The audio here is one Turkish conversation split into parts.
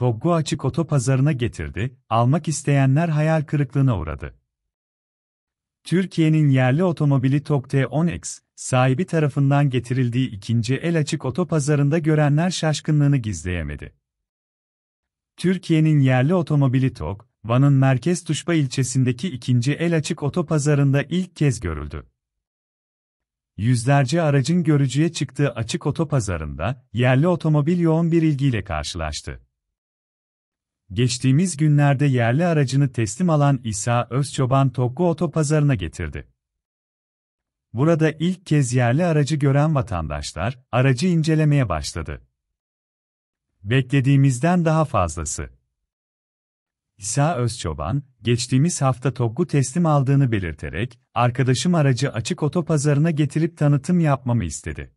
Roggu açık otopazarına getirdi, almak isteyenler hayal kırıklığına uğradı. Türkiye'nin yerli otomobili Tok T10X, sahibi tarafından getirildiği ikinci el açık otopazarında görenler şaşkınlığını gizleyemedi. Türkiye'nin yerli otomobili Tok, Van'ın merkez Tuşba ilçesindeki ikinci el açık otopazarında ilk kez görüldü. Yüzlerce aracın görücüye çıktığı açık otopazarında, yerli otomobil yoğun bir ilgiyle karşılaştı. Geçtiğimiz günlerde yerli aracını teslim alan İsa Özçoban Toklu Otopazarı'na getirdi. Burada ilk kez yerli aracı gören vatandaşlar, aracı incelemeye başladı. Beklediğimizden daha fazlası. İsa Özçoban, geçtiğimiz hafta Toklu teslim aldığını belirterek, arkadaşım aracı açık otopazarına getirip tanıtım yapmamı istedi.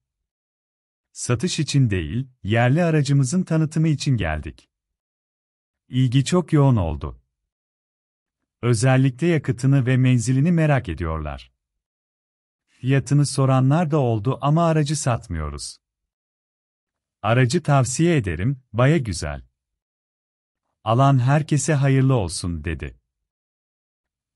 Satış için değil, yerli aracımızın tanıtımı için geldik. İlgi çok yoğun oldu. Özellikle yakıtını ve menzilini merak ediyorlar. Fiyatını soranlar da oldu ama aracı satmıyoruz. Aracı tavsiye ederim, baya güzel. Alan herkese hayırlı olsun dedi.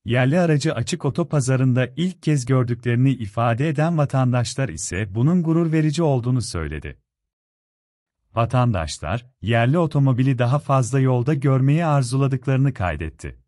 Yerli aracı açık otopazarında ilk kez gördüklerini ifade eden vatandaşlar ise bunun gurur verici olduğunu söyledi vatandaşlar, yerli otomobili daha fazla yolda görmeyi arzuladıklarını kaydetti.